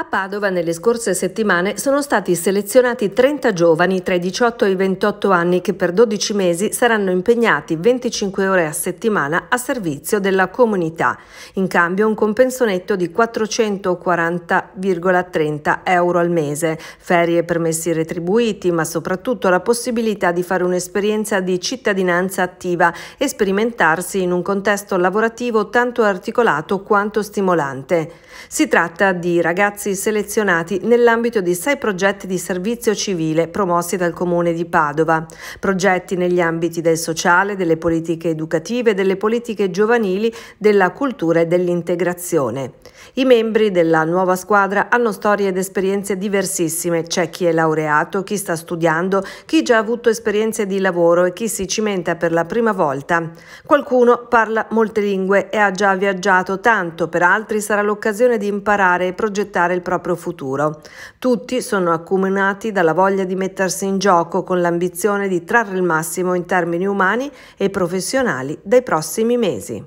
A Padova nelle scorse settimane sono stati selezionati 30 giovani tra i 18 e i 28 anni che per 12 mesi saranno impegnati 25 ore a settimana a servizio della comunità. In cambio un compenso netto di 440,30 euro al mese, ferie e permessi retribuiti, ma soprattutto la possibilità di fare un'esperienza di cittadinanza attiva e sperimentarsi in un contesto lavorativo tanto articolato quanto stimolante. Si tratta di ragazzi ragazzi selezionati nell'ambito di sei progetti di servizio civile promossi dal Comune di Padova, progetti negli ambiti del sociale, delle politiche educative, delle politiche giovanili, della cultura e dell'integrazione. I membri della nuova squadra hanno storie ed esperienze diversissime, c'è chi è laureato, chi sta studiando, chi già ha avuto esperienze di lavoro e chi si cimenta per la prima volta. Qualcuno parla molte lingue e ha già viaggiato tanto, per altri sarà l'occasione di imparare e progettare il proprio futuro. Tutti sono accomunati dalla voglia di mettersi in gioco con l'ambizione di trarre il massimo in termini umani e professionali dai prossimi mesi.